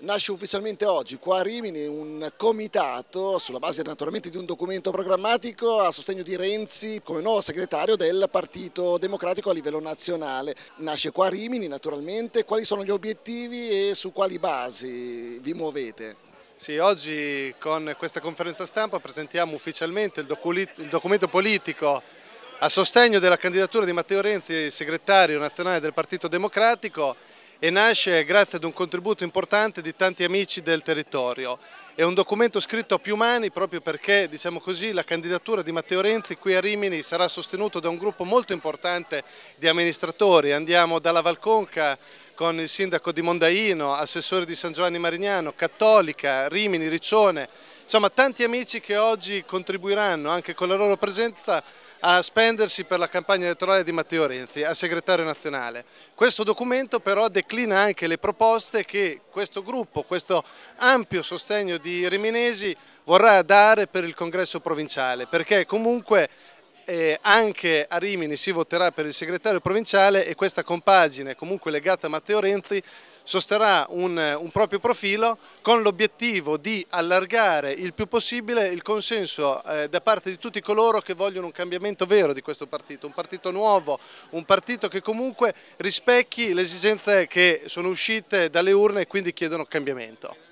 Nasce ufficialmente oggi qua a Rimini un comitato sulla base naturalmente di un documento programmatico a sostegno di Renzi come nuovo segretario del Partito Democratico a livello nazionale. Nasce qua a Rimini naturalmente, quali sono gli obiettivi e su quali basi vi muovete? Sì, oggi con questa conferenza stampa presentiamo ufficialmente il, docu il documento politico a sostegno della candidatura di Matteo Renzi, segretario nazionale del Partito Democratico e nasce grazie ad un contributo importante di tanti amici del territorio. È un documento scritto a più mani proprio perché diciamo così, la candidatura di Matteo Renzi qui a Rimini sarà sostenuta da un gruppo molto importante di amministratori. Andiamo dalla Valconca con il sindaco di Mondaino, assessore di San Giovanni Marignano, Cattolica, Rimini, Riccione, insomma tanti amici che oggi contribuiranno anche con la loro presenza a spendersi per la campagna elettorale di Matteo Renzi a segretario nazionale. Questo documento però declina anche le proposte che questo gruppo, questo ampio sostegno di di Riminesi vorrà dare per il congresso provinciale perché comunque eh, anche a Rimini si voterà per il segretario provinciale e questa compagine comunque legata a Matteo Renzi sosterrà un, un proprio profilo con l'obiettivo di allargare il più possibile il consenso eh, da parte di tutti coloro che vogliono un cambiamento vero di questo partito, un partito nuovo, un partito che comunque rispecchi le esigenze che sono uscite dalle urne e quindi chiedono cambiamento.